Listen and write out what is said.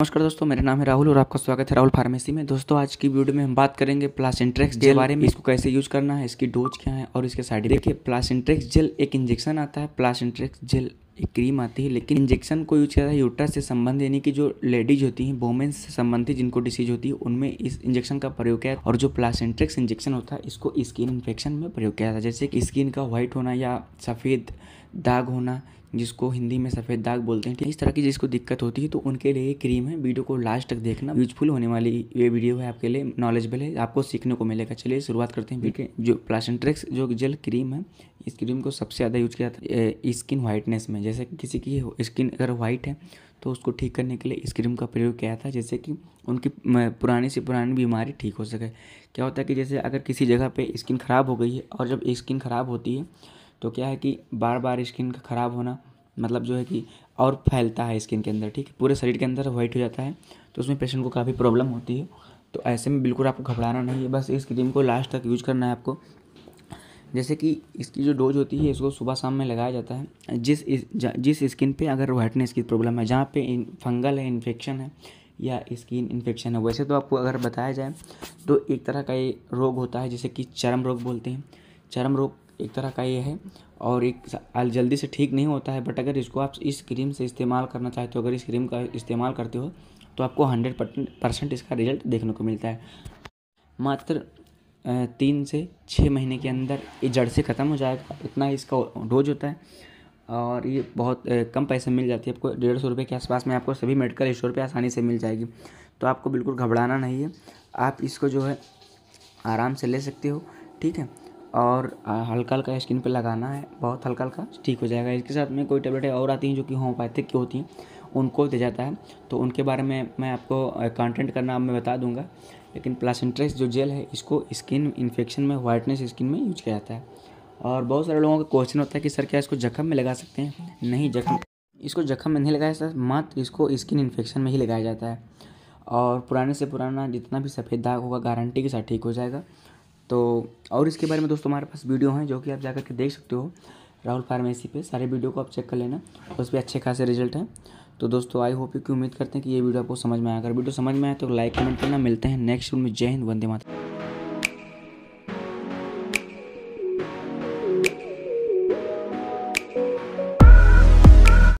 नमस्कार दोस्तों मेरा नाम है राहुल और आपका स्वागत है राहुल फार्मेसी में दोस्तों आज की वीडियो में हम बात करेंगे प्लासेंट्रेक्स जेल बारे में इसको कैसे यूज करना है इसकी डोज क्या है और इसके साइड देखिए प्लासेंट्रेक्स जेल एक इंजेक्शन आता है प्लासेंट्रेक्स जेल एक क्रीम आती है लेकिन इंजेक्शन को यूज किया जाता है यूट्रस से संबंध यानी कि जो लेडीज होती हैं वोमेन्स से संबंधित जिनको डिसीज होती है उनमें इस इंजेक्शन का प्रयोग किया और जो प्लासेंट्रिक्स इंजेक्शन होता है इसको स्किन इन्फेक्शन में प्रयोग किया जाता है जैसे कि स्किन का व्हाइट होना या सफ़ेद दाग होना जिसको हिंदी में सफ़ेद दाग बोलते हैं इस तरह की जिसको दिक्कत होती है तो उनके लिए क्रीम है वीडियो को लास्ट तक देखना यूजफुल होने वाली ये वीडियो है आपके लिए नॉलेजबल है आपको सीखने को मिलेगा चलिए शुरुआत करते हैं ठीक है जो प्लासेंट्रिक्स जो जेल क्रीम है इस क्रीम को सबसे ज़्यादा यूज किया जाता है स्किन वाइटनेस में जैसे कि किसी की स्किन अगर वाइट है तो उसको ठीक करने के लिए इस क्रीम का प्रयोग किया था जैसे कि उनकी पुरानी से पुरानी बीमारी ठीक हो सके क्या होता है कि जैसे अगर किसी जगह पे स्किन ख़राब हो गई है और जब स्किन ख़राब होती है तो क्या है कि बार बार स्किन का ख़राब होना मतलब जो है कि और फैलता है स्किन के अंदर ठीक है पूरे शरीर के अंदर व्हाइट हो जाता है तो उसमें पेशेंट को काफ़ी प्रॉब्लम होती है तो ऐसे में बिल्कुल आपको घबराना नहीं है बस इस क्रीम को लास्ट तक यूज करना है आपको जैसे कि इसकी जो डोज होती है इसको सुबह शाम में लगाया जाता है जिस जिस स्किन पे अगर व्हाइटनेस की प्रॉब्लम है जहाँ पे फंगल है इन्फेक्शन है या स्किन इन्फेक्शन है वैसे तो आपको अगर बताया जाए तो एक तरह का ये रोग होता है जैसे कि चरम रोग बोलते हैं चरम रोग एक तरह का ये है और एक जल्दी से ठीक नहीं होता है बट अगर इसको आप इस क्रीम से इस्तेमाल करना चाहते हो तो अगर इस क्रीम का इस्तेमाल करते हो तो आपको हंड्रेड परसेंट इसका रिजल्ट देखने को मिलता है मात्र तीन से छः महीने के अंदर ये जड़ से ख़त्म हो जाएगा इतना इसका डोज होता है और ये बहुत कम पैसे मिल जाती है आपको डेढ़ सौ रुपये के आसपास में आपको सभी मेडिकल स्टोर पे आसानी से मिल जाएगी तो आपको बिल्कुल घबराना नहीं है आप इसको जो है आराम से ले सकते हो ठीक है और हल्का हल्का स्किन पे लगाना है बहुत हल्का हल्का ठीक हो जाएगा इसके साथ में कोई टेबलेटें और आती हैं जो कि होम्योपैथिक की होती हैं उनको दिया जाता है तो उनके बारे में मैं आपको कंटेंट का नाम मैं बता दूंगा लेकिन प्लासेंट्रेस जो जेल है इसको स्किन इन्फेक्शन में वाइटनेस स्किन में यूज किया जाता है और बहुत सारे लोगों का क्वेश्चन होता है कि सर क्या इसको जख्म में लगा सकते हैं नहीं जख्म इसको जख्म में नहीं लगाया जाता मात्र इसको स्किन इन्फेक्शन में ही लगाया जाता है और पुराने से पुराना जितना भी सफ़ेद दाग होगा गारंटी के साथ ठीक हो जाएगा तो और इसके बारे में दोस्तों हमारे पास वीडियो हैं जो कि आप जाकर के देख सकते हो राहुल फार्मेसी पे सारे वीडियो को आप चेक कर लेना उस पर अच्छे खासे रिजल्ट हैं तो दोस्तों आई होप यू की उम्मीद करते हैं कि ये वीडियो आपको समझ में आया अगर वीडियो समझ में आए तो लाइक कमेंट करना मिलते हैं नेक्स्ट वीडियो में जय हिंद वंदे माता